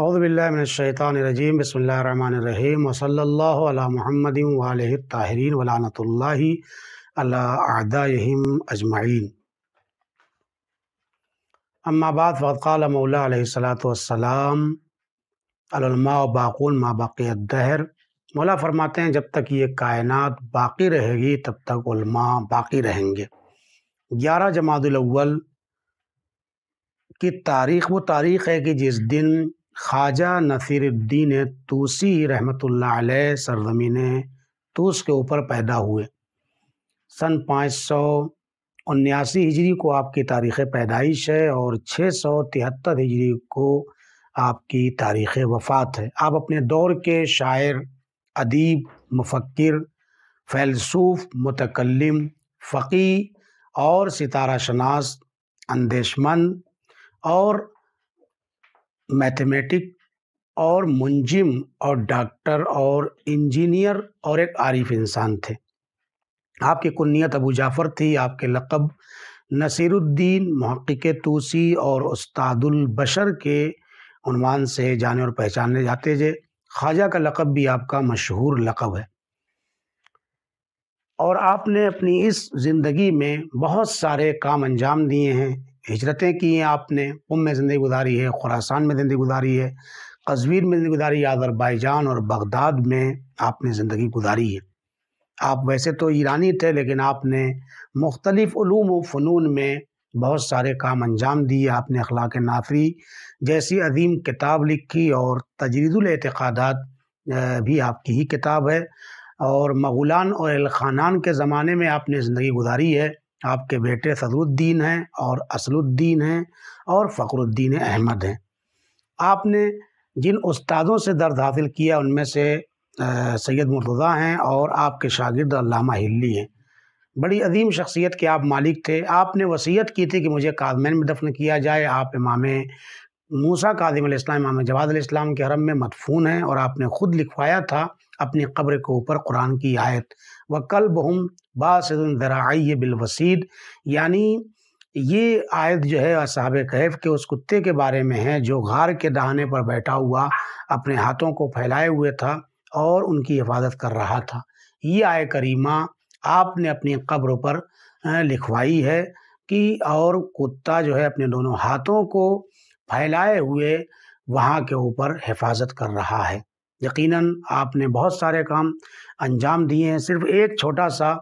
अवदबिल्लाशैतानरजीम बसमीम वसल्ला महमद वालताहरीन वलानतल्ला अजमाइन अम्माबाद फ़ाल मौलासलाम अलमा बाकुल मा बाक़ी दहर मौला फरमाते हैं जब तक ये कायनात बाकी रहेगी तब तक उलमा बाकी रहेंगे ग्यारह जमादुलवल की तारीख़ वो तारीख़ है कि जिस दिन ख्वाजा नसीरुद्दीन तूसी रहमत सरजमीन तूस के ऊपर पैदा हुए सन पाँच सौ उन्यासी हिजरी को आपकी तारीख़ पैदाइश है और छः सौ तिहत्तर हिजरी को आपकी तारीख़ वफ़ात है आप अपने दौर के शायर अदीब मुफक्र फ़ैलसूफ़ मतकलम फ़क़ी और सितारा शनास अंदेशमंद और मैथमेटिक और मुंजिम और डॉक्टर और इंजीनियर और एक आरिफ इंसान थे आपकी कुन्नियत अबू जाफ़र थी आपके लक़ब नसीरुद्दीन महक़ तूसी और उस्तादुल बशर के उनवान से जाने और पहचाने जाते थे ख्वाजा का लक़ब भी आपका मशहूर लक़ब है और आपने अपनी इस ज़िंदगी में बहुत सारे काम अंजाम दिए हैं हिजरतें की हैं आपने उम में ज़िंदगी गुजारी है खुरासान में ज़िंदगी गुजारी है कश्मीर में ज़िंदगी गुजारी है आज़रबाईजान और बगदाद में आपने ज़िंदगी गुजारी है आप वैसे तो ईरानी थे लेकिन आपने मुख्तलिफ़ व फ़नून में बहुत सारे काम अंजाम दिए आपने अखलाक नाफरी जैसी अजीम किताब लिखी और तजरीदुलतक़ादात भी आपकी ही किताब है और मगुलान और अलखानान के ज़माने में आपने ज़िंदगी गुजारी है आपके बेटे सदरुद्दीन हैं और असलुद्दीन हैं और फ़खरुद्दीन अहमद हैं आपने जिन उस्तादों से दर्द हासिल किया उनमें से सैयद मुर्तज़ा हैं और आपके शागिर्द अल्लामा हिल्ली हैं बड़ी अदीम शख्सियत के आप मालिक थे आपने वसीयत की थी कि मुझे काजमैन में दफन किया जाए आप इमाम मूसा कादिम इस्लाम इमाम जवाद इस्लाम के हरम में मदफून है और आपने ख़ुद लिखवाया था अपनी कब्र के ऊपर कुरान की आयत व कल बहुम बाराइय बिलवसीद यानी ये आयत जो है साहब कैफ के उस कुत्ते के बारे में है जो घार के दहाने पर बैठा हुआ अपने हाथों को फैलाए हुए था और उनकी हिफाजत कर रहा था ये आय करीमा आपने अपनी कब्र पर लिखवाई है कि और कुत्ता जो है अपने दोनों हाथों को फैलाए हुए वहाँ के ऊपर हिफाजत कर रहा है यकीनन आपने बहुत सारे काम अंजाम दिए हैं सिर्फ एक छोटा सा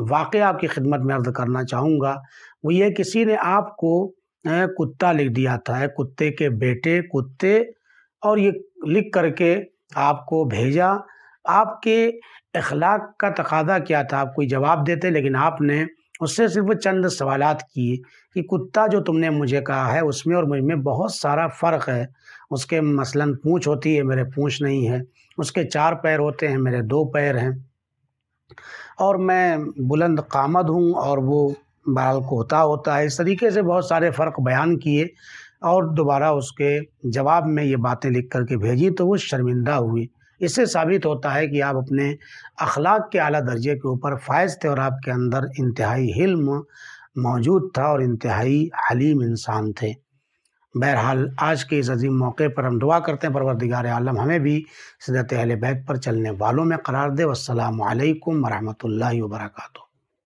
वाक़ आपकी खिदमत में अर्ज करना चाहूँगा वो ये किसी ने आपको कुत्ता लिख दिया था कुत्ते के बेटे कुत्ते और ये लिख करके आपको भेजा आपके अखलाक का तकादा क्या था आप कोई जवाब देते लेकिन आपने उससे सिर्फ चंद सवाल किए कि कुत्ता जो तुमने मुझे कहा है उसमें और मुझ में बहुत सारा फ़र्क है उसके मसलन पूँछ होती है मेरे पूँछ नहीं है उसके चार पैर होते हैं मेरे दो पैर हैं और मैं बुलंद कामद हूँ और वो बाल कोता होता है इस तरीके से बहुत सारे फ़र्क बयान किए और दोबारा उसके जवाब में ये बातें लिख करके भेजी तो वो शर्मिंदा हुई इससे साबित होता है कि आप अपने अखलाक के अली दर्जे के ऊपर फायज थे और आपके अंदर इंतहाई हिल्म मौजूद था और इंतहाई हलीम इंसान थे बहरहाल आज के इस अजीम मौके पर हम दुआ करते हैं परवरदिगार आलम हमें भी सदत अहल बैत पर चलने वालों में करार दे वालकम वरहमल वर्का